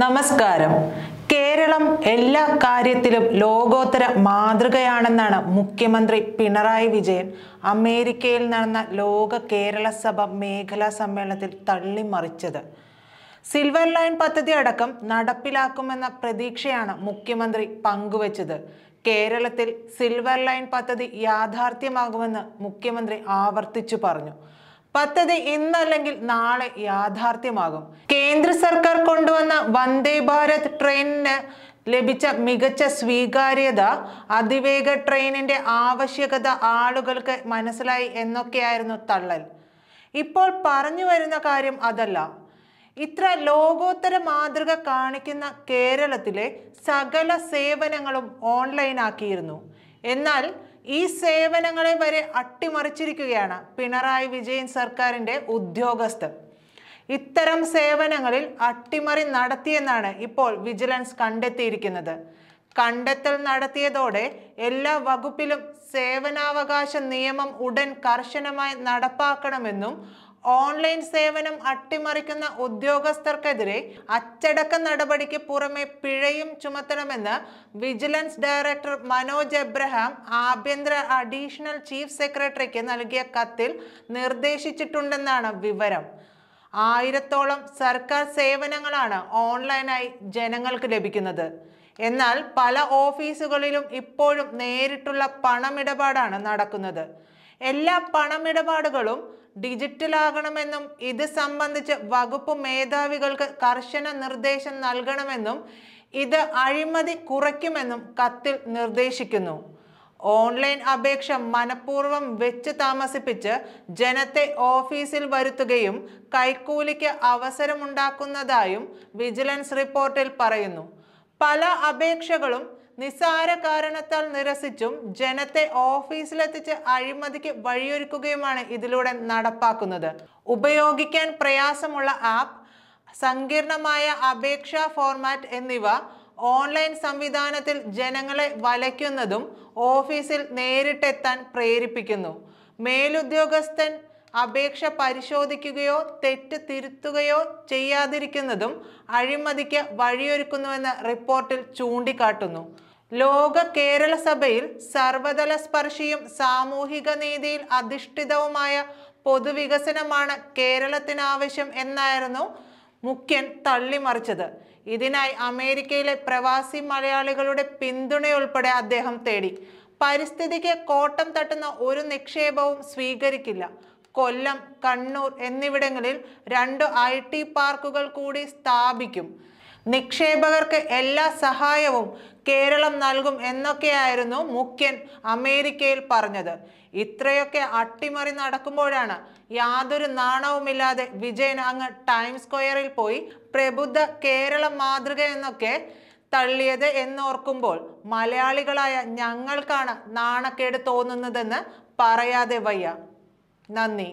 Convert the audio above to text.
നമസ്കാരം കേരളം എല്ലാ കാര്യത്തിലും ലോകോത്തര മാതൃകയാണെന്നാണ് മുഖ്യമന്ത്രി പിണറായി വിജയൻ അമേരിക്കയിൽ നടന്ന ലോക കേരള സഭ മേഖലാ സമ്മേളനത്തിൽ തള്ളിമറിച്ചത് സിൽവർ ലൈൻ പദ്ധതി അടക്കം നടപ്പിലാക്കുമെന്ന പ്രതീക്ഷയാണ് മുഖ്യമന്ത്രി പങ്കുവച്ചത് കേരളത്തിൽ സിൽവർ ലൈൻ പദ്ധതി യാഥാർത്ഥ്യമാകുമെന്ന് മുഖ്യമന്ത്രി ആവർത്തിച്ചു പറഞ്ഞു പദ്ധതി ഇന്നല്ലെങ്കിൽ നാളെ യാഥാർത്ഥ്യമാകും കേന്ദ്ര സർക്കാർ കൊണ്ടുവന്ന വന്ദേ ഭാരത് ട്രെയിനിന് ലഭിച്ച മികച്ച സ്വീകാര്യത അതിവേഗ ട്രെയിനിന്റെ ആവശ്യകത ആളുകൾക്ക് മനസ്സിലായി എന്നൊക്കെയായിരുന്നു തള്ളൽ ഇപ്പോൾ പറഞ്ഞു വരുന്ന കാര്യം അതല്ല ഇത്ര ലോകോത്തര മാതൃക കാണിക്കുന്ന കേരളത്തിലെ സകല സേവനങ്ങളും ഓൺലൈനാക്കിയിരുന്നു എന്നാൽ ഈ സേവനങ്ങളെ വരെ അട്ടിമറിച്ചിരിക്കുകയാണ് പിണറായി വിജയൻ സർക്കാരിൻ്റെ ഉദ്യോഗസ്ഥർ ഇത്തരം സേവനങ്ങളിൽ അട്ടിമറി നടത്തിയെന്നാണ് ഇപ്പോൾ വിജിലൻസ് കണ്ടെത്തിയിരിക്കുന്നത് കണ്ടെത്തൽ നടത്തിയതോടെ എല്ലാ വകുപ്പിലും സേവനാവകാശ നിയമം ഉടൻ കർശനമായി നടപ്പാക്കണമെന്നും ഓൺലൈൻ സേവനം അട്ടിമറിക്കുന്ന ഉദ്യോഗസ്ഥർക്കെതിരെ അച്ചടക്ക നടപടിക്ക് പുറമെ പിഴയും ചുമത്തണമെന്ന് വിജിലൻസ് ഡയറക്ടർ മനോജ് എബ്രഹാം ആഭ്യന്തര അഡീഷണൽ ചീഫ് സെക്രട്ടറിക്ക് നൽകിയ കത്തിൽ നിർദ്ദേശിച്ചിട്ടുണ്ടെന്നാണ് വിവരം ആയിരത്തോളം സർക്കാർ സേവനങ്ങളാണ് ഓൺലൈനായി ജനങ്ങൾക്ക് ലഭിക്കുന്നത് എന്നാൽ പല ഓഫീസുകളിലും ഇപ്പോഴും നേരിട്ടുള്ള പണമിടപാടാണ് നടക്കുന്നത് എല്ലാ പണമിടപാടുകളും ഡിജിറ്റലാകണമെന്നും ഇത് സംബന്ധിച്ച് വകുപ്പ് മേധാവികൾക്ക് കർശന നിർദ്ദേശം നൽകണമെന്നും ഇത് അഴിമതി കുറയ്ക്കുമെന്നും കത്തിൽ നിർദ്ദേശിക്കുന്നു ഓൺലൈൻ അപേക്ഷ മനഃപൂർവ്വം വെച്ച് താമസിപ്പിച്ച് ജനത്തെ ഓഫീസിൽ വരുത്തുകയും കൈക്കൂലിക്ക് അവസരമുണ്ടാക്കുന്നതായും വിജിലൻസ് റിപ്പോർട്ടിൽ പറയുന്നു പല അപേക്ഷകളും നിസ്സാര കാരണത്താൽ നിരസിച്ചും ജനത്തെ ഓഫീസിലെത്തിച്ച് അഴിമതിക്ക് വഴിയൊരുക്കുകയുമാണ് ഇതിലൂടെ നടപ്പാക്കുന്നത് ഉപയോഗിക്കാൻ പ്രയാസമുള്ള ആപ്പ് സങ്കീർണമായ അപേക്ഷാ ഫോർമാറ്റ് എന്നിവ ഓൺലൈൻ സംവിധാനത്തിൽ ജനങ്ങളെ വലയ്ക്കുന്നതും ഓഫീസിൽ നേരിട്ടെത്താൻ പ്രേരിപ്പിക്കുന്നു മേലുദ്യോഗസ്ഥൻ അപേക്ഷ പരിശോധിക്കുകയോ തെറ്റ് തിരുത്തുകയോ ചെയ്യാതിരിക്കുന്നതും അഴിമതിക്ക് വഴിയൊരുക്കുന്നുവെന്ന് റിപ്പോർട്ടിൽ ചൂണ്ടിക്കാട്ടുന്നു ലോക കേരള സഭയിൽ സർവതല സ്പർശിയും സാമൂഹിക നീതിയിൽ അധിഷ്ഠിതവുമായ പൊതുവികസനമാണ് കേരളത്തിനാവശ്യം എന്നായിരുന്നു മുഖ്യൻ തള്ളിമറിച്ചത് ഇതിനായി അമേരിക്കയിലെ പ്രവാസി മലയാളികളുടെ പിന്തുണയുൾപ്പെടെ അദ്ദേഹം തേടി പരിസ്ഥിതിക്ക് കോട്ടം തട്ടുന്ന ഒരു നിക്ഷേപവും സ്വീകരിക്കില്ല കൊല്ലം കണ്ണൂർ എന്നിവിടങ്ങളിൽ രണ്ട് ഐ ടി പാർക്കുകൾ കൂടി സ്ഥാപിക്കും നിക്ഷേപകർക്ക് എല്ലാ സഹായവും കേരളം നൽകും എന്നൊക്കെയായിരുന്നു മുഖ്യൻ അമേരിക്കയിൽ പറഞ്ഞത് ഇത്രയൊക്കെ അട്ടിമറി നടക്കുമ്പോഴാണ് യാതൊരു നാണവുമില്ലാതെ വിജയൻ അങ്ങ് ടൈം സ്ക്വയറിൽ പോയി പ്രബുദ്ധ കേരള മാതൃക എന്നൊക്കെ തള്ളിയത് എന്നോർക്കുമ്പോൾ മലയാളികളായ ഞങ്ങൾക്കാണ് നാണക്കേട് തോന്നുന്നതെന്ന് പറയാതെ വയ്യ നന്ദി